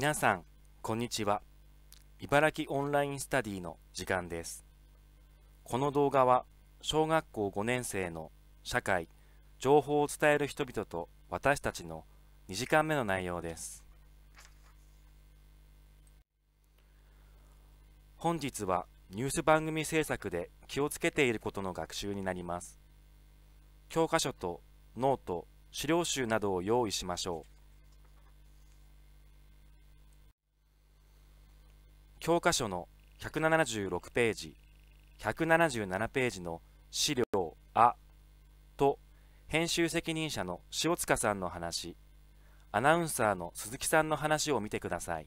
皆さんこんにちは茨城オンラインスタディの時間ですこの動画は小学校5年生の社会情報を伝える人々と私たちの2時間目の内容です本日はニュース番組制作で気をつけていることの学習になります教科書とノート資料集などを用意しましょう教科書の176ページ、177ページの資料あと編集責任者の塩塚さんの話、アナウンサーの鈴木さんの話を見てください。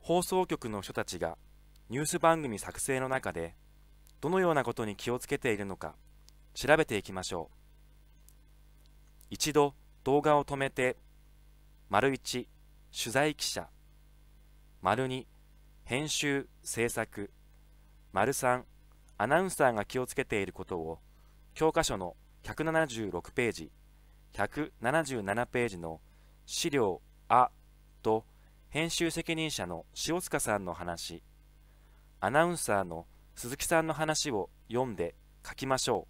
放送局の人たちがニュース番組作成の中でどのようなことに気をつけているのか調べていきましょう。一度動画を止めて、丸1、取材記者、丸2、編集・制作、丸3、アナウンサーが気をつけていることを、教科書の176ページ、177ページの資料あと編集責任者の塩塚さんの話、アナウンサーの鈴木さんの話を読んで書きましょう。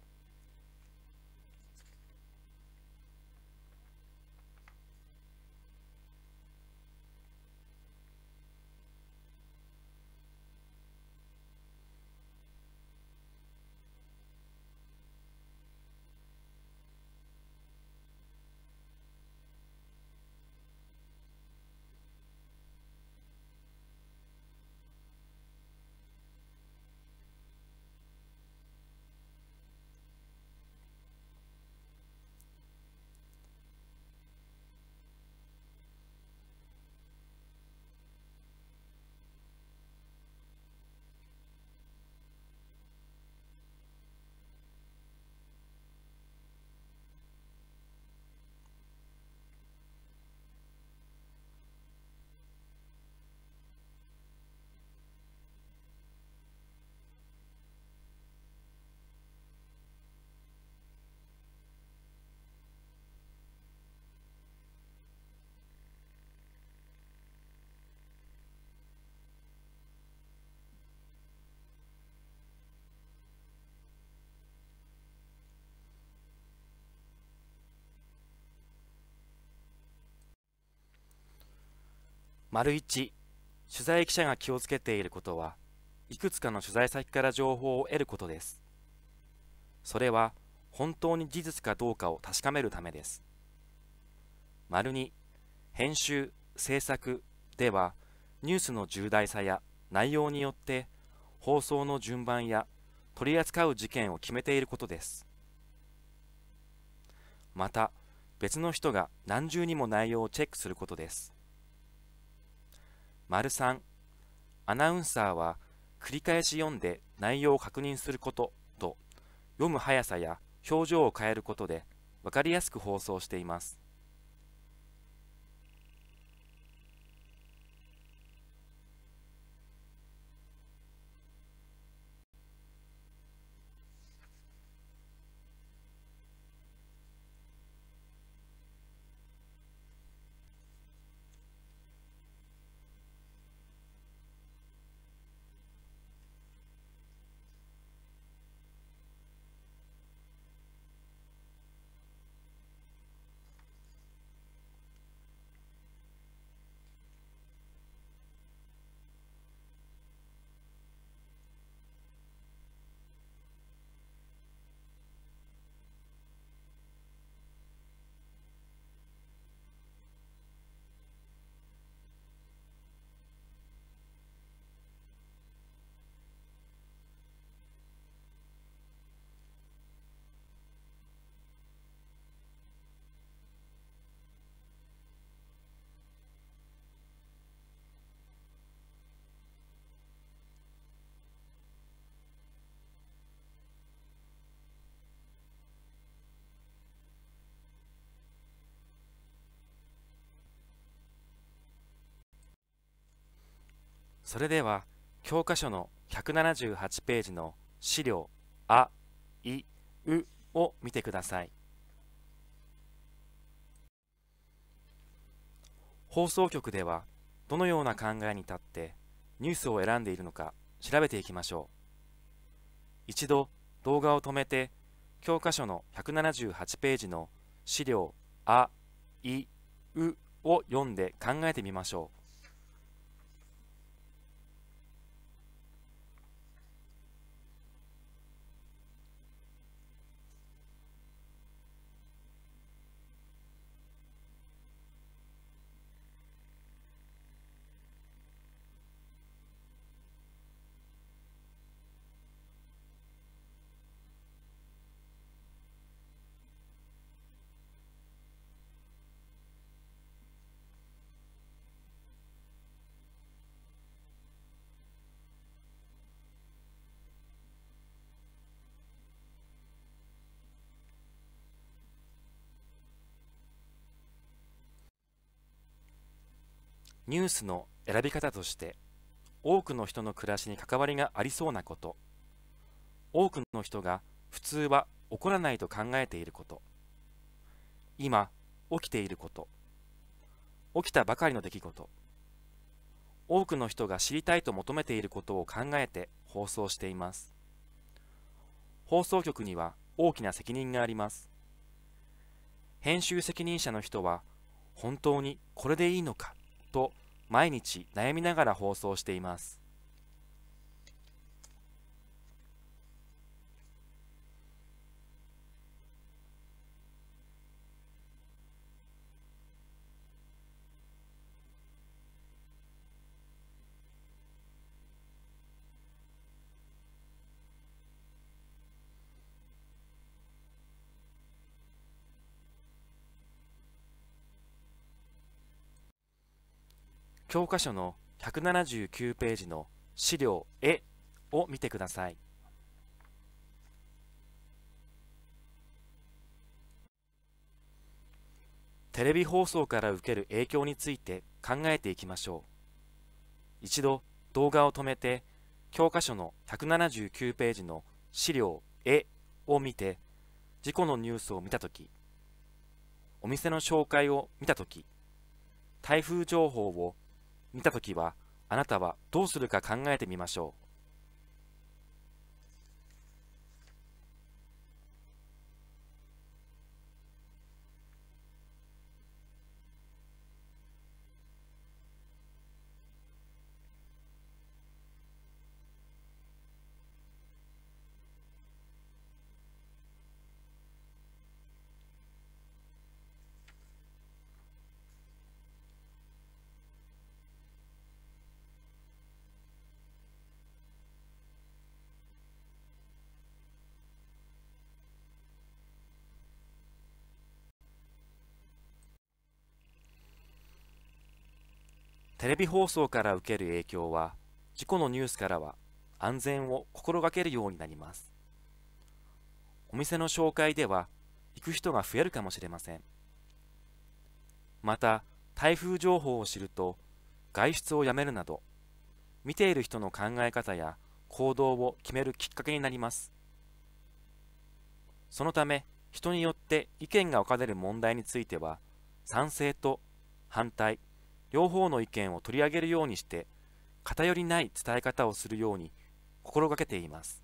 丸1取材記者が気をつけていることはいくつかの取材先から情報を得ることですそれは本当に事実かどうかを確かめるためです丸2編集制作ではニュースの重大さや内容によって放送の順番や取り扱う事件を決めていることですまた別の人が何重にも内容をチェックすることです丸3アナウンサーは繰り返し読んで内容を確認することと読む速さや表情を変えることで分かりやすく放送しています。それでは教科書の178ページの資料「あ」「い」「う」を見てください放送局ではどのような考えに立ってニュースを選んでいるのか調べていきましょう一度動画を止めて教科書の178ページの資料「あ」「い」「う」を読んで考えてみましょうニュースの選び方として多くの人の暮らしに関わりがありそうなこと多くの人が普通は起こらないと考えていること今起きていること起きたばかりの出来事多くの人が知りたいと求めていることを考えて放送しています放送局には大きな責任があります編集責任者の人は本当にこれでいいのかと毎日悩みながら放送しています教科書の179ページの資料絵を見てください。テレビ放送から受ける影響について考えていきましょう。一度動画を止めて、教科書の179ページの資料絵を見て、事故のニュースを見たとき、お店の紹介を見たとき、台風情報を見たときは、あなたはどうするか考えてみましょう。テレビ放送から受ける影響は事故のニュースからは安全を心がけるようになりますお店の紹介では行く人が増えるかもしれませんまた台風情報を知ると外出をやめるなど見ている人の考え方や行動を決めるきっかけになりますそのため人によって意見が分かれる問題については賛成と反対両方の意見を取り上げるようにして偏りない伝え方をするように心がけています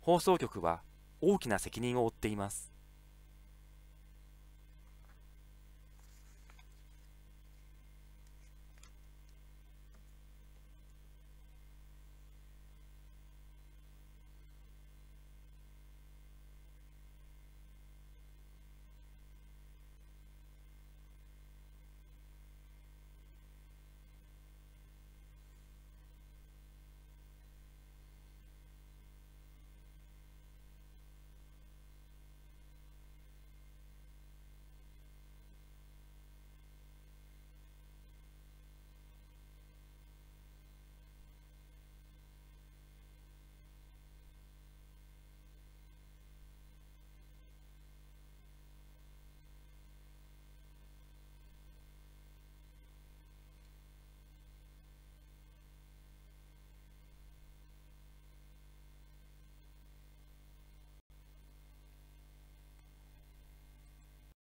放送局は大きな責任を負っています